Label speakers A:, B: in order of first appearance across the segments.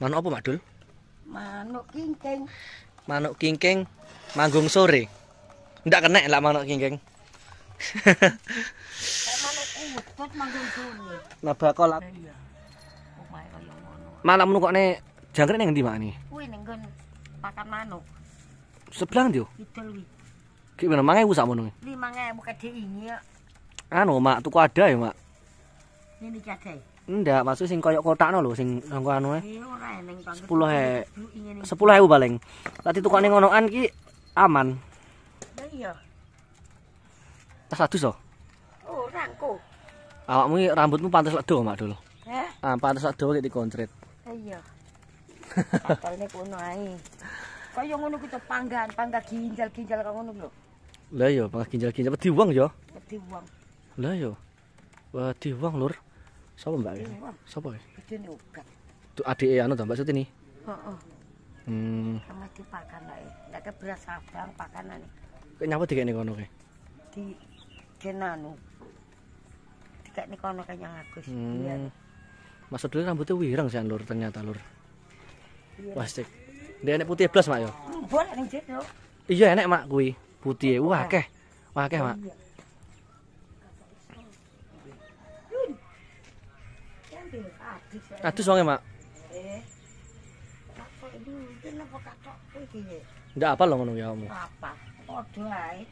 A: Manuk apa, Madul?
B: Manuk kingking.
A: Manuk kingking manggung sore. Ndak kena lah manuk kingking.
B: manuk udut manggung sore. Nah, bakal eh,
A: Malam nuku ne jangkrik ning ndi, Mak ni?
B: Kuwi ning nggon pakan manuk. Sebelang ndi yo? Kidul iki.
A: Ki mana mangai usah manuk.
B: 5000 kok diingi
A: Anu, Mak, tuku ada ya, Mak.
B: Ini kiadai. Eh?
A: Ndak, maksud sing koyok kotakno lho sing nang kono anue.
B: 10 10.000
A: paling. Lah ditukane ngonoan ki aman. Lah iya. Tas 100 so.
B: Oh, rangku.
A: Awakmu rambutmu pantes ledo, Mak Dul. Heh. Ah, pantes ledo lek dikoncret.
B: Iya. Katone kuno ae. Koyo ngono ku panggan, pangga ginjal-ginjal kok ngono lho.
A: Lah iya, pangga ginjal-ginjal wedi wong yo. Wedi wong. Lah iya. Wedi wong, Lur. Sapa Mbak? Sapa?
B: Bedene obat.
A: Tu adike eh, anu to Mbak Suti ni? Heeh. Hmm.
B: Sama dipakan ae. Ndak eh. keberas sabang pakanane. Eh.
A: Kok nyapa dikene kono ke?
B: Di kenanu. Dikene kono kaya yang Agus. Hmm.
A: Masuk dulu rambutnya wirang sih Lur ternyata Lur. Iya. Wah, cek. Dia enak putih blas, Mak, ya? Boleh, enak, Cik, Iya, enak, Mak, kuih. Putih, wah, keh. Wah, keh, Mak.
B: Atus wonge, Mak. Eh. Kakak apa kakak
A: Ndak apa lo ngono ya kamu.
B: Apa? Padha ae.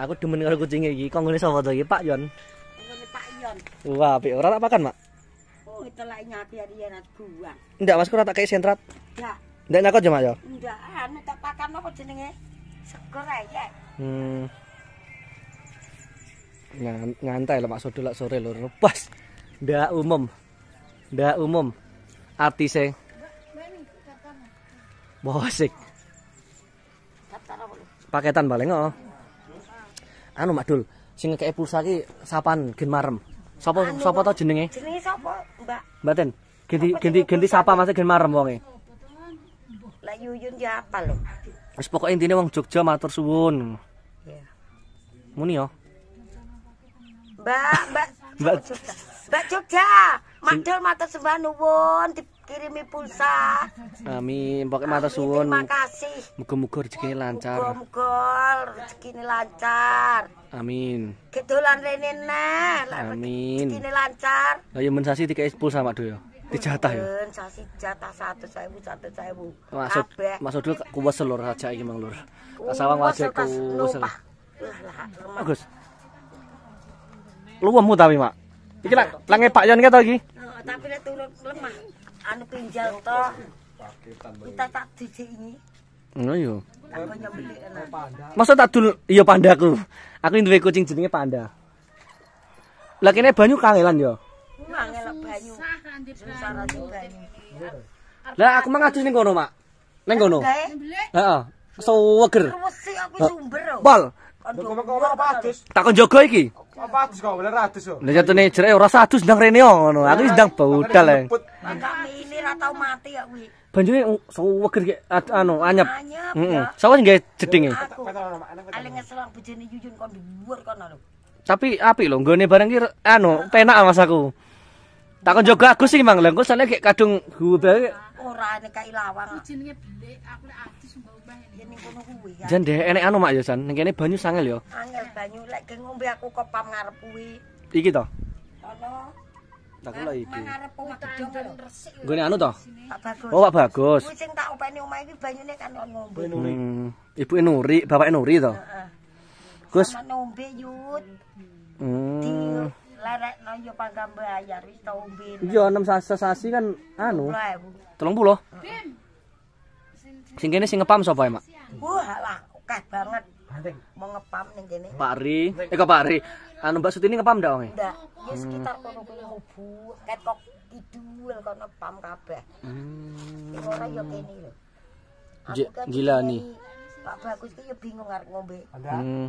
A: Aku demen karo kucing iki. Kok ngene sapa to iki, Pak Yon?
B: Ngene Pak Yon.
A: Wah, apik ora tak makan, Mak.
B: Oh, itu lak nyati nak buang.
A: Ndak, Mas, kurang tak kayak sentrat. Ndak. Ndak nakot ya, Mak ya?
B: Ndak, anu tak pakan apa jenenge? Seger ae. Ya.
A: Hmm. ngantai lah sodo lak sore lho lepas ndak umum ndak umum arti se bosik paketan paling oh anu mak dul sing kayak pulsa ki sapan gen marem sopo anu, sopo tau jenenge jenenge
B: sapa mbak
A: mbak ten ganti ganti ganti sapa masih gen marem wonge
B: lah yuyun ya apa lo
A: terus pokok intinya wong jogja matur suwun muni yo
B: mbak mbak mbak Mbak Jogja, mandul matur sembah nuwun dikirimi pulsa.
A: Amin, pokoke matur suwun. Terima kasih. Muga-muga rezekine lancar.
B: Muga-muga rezekine lancar.
A: Amin.
B: Kedolan rene neh.
A: Amin. Rezekine lancar. Lah yo ya, men sasi dikek pulsa Pak Do yo. dijatah ya.
B: Sasi jatah 100.000 100.000. Maksud Kabeh. maksud
A: lu kuwes lur aja iki Mang Lur. Sawang wajahku.
B: Lah, Gus.
A: Luwemu tapi, Mak. Iki lak lange Pak Yon ketho iki. Heeh,
B: tapi nek turun lemah anu pinjal to. Kita tak dijiki.
A: Ngono yo. Masa tak dul iya pandaku. Aku duwe kucing jenenge Panda. Lah kene banyu kangelan yo.
B: Kangelan banyu. Susah nanti banyu.
A: Lah aku mang ngadus ning kono, Mak. Ning kono. Heeh. Seger.
B: Wesi aku sumber. Oh. Bal.
A: Tak kon jogo iki.
B: Apa atus kok, bener atus kok? Ini
A: jatuh nih, ceraih, rasa atus ngono Aku sedang baudal eh. oh, ya
B: Nangkami ini ratau mati ya, wih
A: Banjungnya sawagir kayak, anu, anyap Anyap, ya Sawagir kayak jeding ya
B: Aling ngeselang bujani yuyun, kok dibuar kok, anu
A: Tapi api loh, gue barang ini, anu, penak mas aku Takkan juga aku sih, emang, lengkut sana kayak kadung Gue bayar
B: ora nek kae lawang. Jenenge Blek, aku lek ati sembah ubah yen ning kono kuwi. Jan de enek
A: anu mak ya san, ning kene banyu sangel ya.
B: Sangel banyu lek geng ngombe aku kopam ngarep kuwi. Iki to. Ono. Tak kula iki. Ngarep omah gedung resik. Gone anu to? Pak Bagus. Oh Pak Bagus. Kuwi sing tak openi omah iki banyune kan ngombe. Hmm.
A: Ibu Nuri, hmm, bapak Nuri to. Heeh. Gus.
B: Ngombe yut.
A: Hmm.
B: pagam wis Iya
A: enam sasi, kan anu. 30.000. 30. Sing kene sing ngepam sapa ya, Mak?
B: Wah, lah akeh banget. Mau ngepam ning kene. Pak Ri, eh kok Pak Ri.
A: Anu Mbak Sutini ngepam ndak ya? Ndak. Ya sekitar
B: kono kuwi hobu, ket kok kidul kabeh. Hmm. Ora kene lho.
A: Kan gila nih.
B: Pak Bagus ki bingung arep ngombe. Hmm.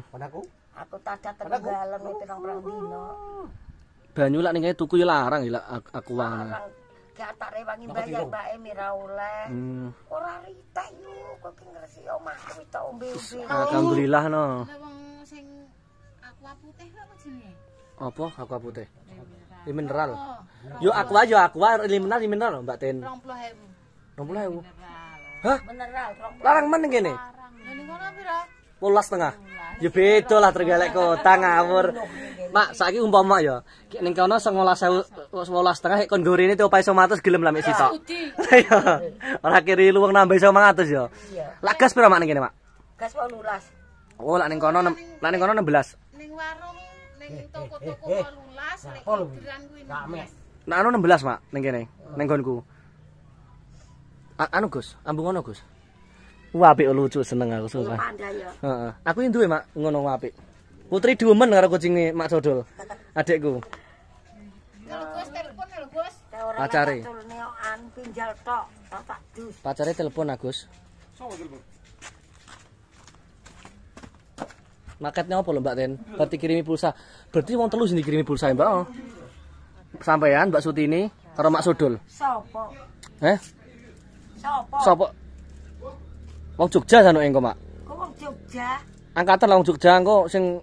B: Aku tadah terenggaleng pirang-pirang dina.
A: banyu lak ning tuku yo larang lak aku wang. Larang.
B: Gatare wangi bayar bae mira oleh. Hmm. Ora rita yo kok ki ngresi omahku iki ombe ombe. Alhamdulillah
A: no. sing
B: aqua putih lho jenenge.
A: Apa aqua putih? Ini mineral. Oh, yo aqua yo aqua ini mineral ini mineral Mbak Ten.
B: 20.000. 20.000. Hah? Mineral. Larang men ngene. Larang. Ini ngono pira?
A: 12 setengah. Ya beda lah tergalek kota ngawur. Mak, saiki umpama ya, ning kono 19.000 12.5 kon gorene tiopa 100 gelem lamik sitok. Ah, iya. Ora kiri luweng nambah 100 ya. Iya. Lak gas piro mak ning Mak?
B: Gas 18.
A: Oh, lak ning kono lah ning kono 16. Ning warung
B: ning eh, eh, toko-toko 18, eh, ning kuwi.
A: Lah anu 16, Mak, ning kene, oh. ning gonku. Anu, Gus, ambung ono, Gus. Wah, apik lucu seneng aku sumpah. Heeh. Aku yen Mak, ngono apik. Putri diumen karo kucingnya Mak Sodol, Adikku. Ya, Pacare. Pacari. telepon Agus. Maketnya apa lho Mbak Ten? Berarti kirimi pulsa. Berarti wong telu sing dikirimi pulsa Mbak. Oh. Sampean Mbak ini karo Mak Sodol. Sopo? Eh?
B: Sopo? Sopo?
A: Wong Jogja sanoke engko, Mak.
B: Kok wong Jogja?
A: Angkatan lah Jogja engko sing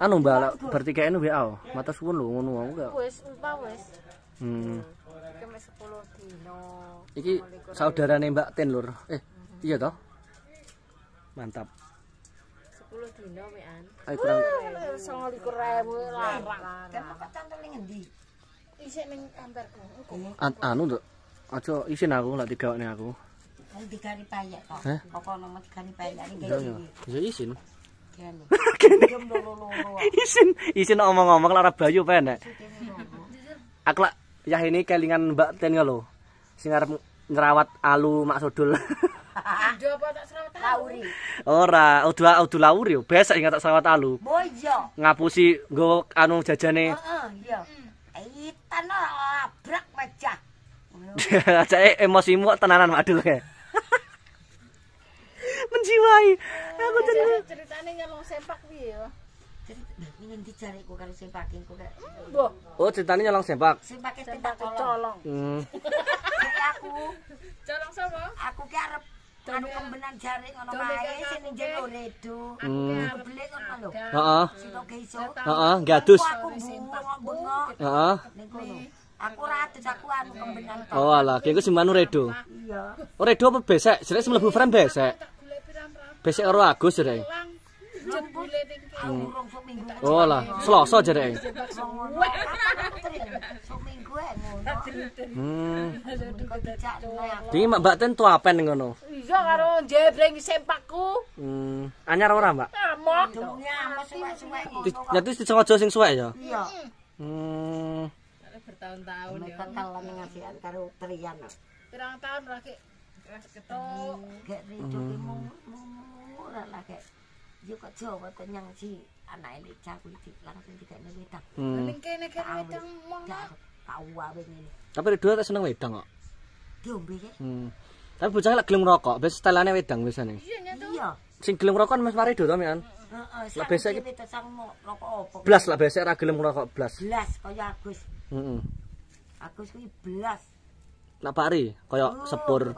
A: anu mbak bertiga ini WA mata suwun lu ngono aku gak
B: Wes, mbak wes.
A: hmm kemes 10
B: dino iki saudarane
A: Mbak ten lur eh iya toh mantap
B: Sepuluh dino wean ayo kurang 29000 larang kan kok cantel ngendi isik ning antarku
A: anu tuh, aja isin aku lak nih aku
B: kan digari payak kok pokoknya mau digari payak iya, iya. ini ya isin kene
A: isin isin omong-omong lara bayu penek aku lak yah ini kelingan mbak ten lo sing arep ngerawat alu mak sodol
B: Ndu apa tak serawat lauri?
A: Ora, udu udu lauri yo. Besok ingat tak serawat alu. Boyo. Ngapusi nggo anu jajane.
B: Heeh, iya. Eh, tenan labrak meja.
A: Cek emosimu tenanan, Mak Dul.
B: menjiwai. Aku tenan. Ceritane nyelong sempak piye ya? Ngendi jariku karo sempakku kok.
A: Oh, ceritane nyelong sempak.
B: Sempake sempak colong. Hmm. aku. Colong sapa? Aku ki arep anu kembenan jari ngono wae sing ning jero Aku ki hmm. beli ngono lho. Heeh. Sito ge iso. Heeh, gadus. Aku bengok. Oh, Heeh. Aku ora adus aku anu Oh, alah,
A: ki ku simanu redo. Iya. Oh, redo apa besek? Jare semlebu frame besek. besok karo Agus jare.
B: Oh lah, Selasa jare. Hmm. Mbak
A: Mbak ten tuapen ngono.
B: Iya karo jebreng sempakku.
A: Hmm. Anyar ora, Mbak?
B: Amok. Jadi sengaja sing suwek ya? Iya.
A: Hmm.
B: Bertahun-tahun ya. Kita telan ngasihan karo Trian. Pirang tahun lagi kayak ridho mu ora lah kayak yo kerja wae nyang si anake lek cah langsung dikene wedang ning hmm. kene kene wedang mong tau wae
A: tapi ridho tak seneng wedang kok diombe ya hmm. tapi bocah lek gelem rokok biasa stelane wedang biasa nih
B: iya
A: sing gelem rokok mas ridho to mian
B: Heeh, biasa iki tetang rokok opo? Blas
A: lah biasa ora gelem rokok blas.
B: Blas kaya Agus. Heeh. Hmm. Agus kuwi blas.
A: Lak pari kaya sepur.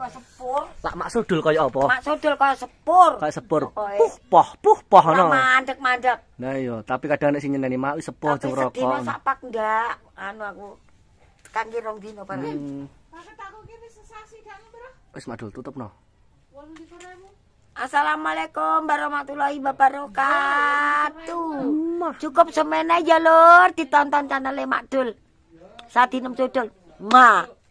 A: Lak maksudul kaya apa?
B: Maksudul kaya sepur. Kaya sepur. E? Puh
A: poh puh poh ana.
B: Mandek-mandek.
A: Nah iya, tapi kadang nek sing nyeneni mau sepur jeng rokok. Tapi sedina sapak
B: ndak anu aku. Kangge rong dino pare. Hmm. Maket aku ki wis sesasi dangu,
A: Wis madul tutupno.
B: 8.000. Assalamualaikum warahmatullahi wabarakatuh. Cukup semene ya, Lur, ditonton channel Mak Dul. Sadinem Cudul. Mak.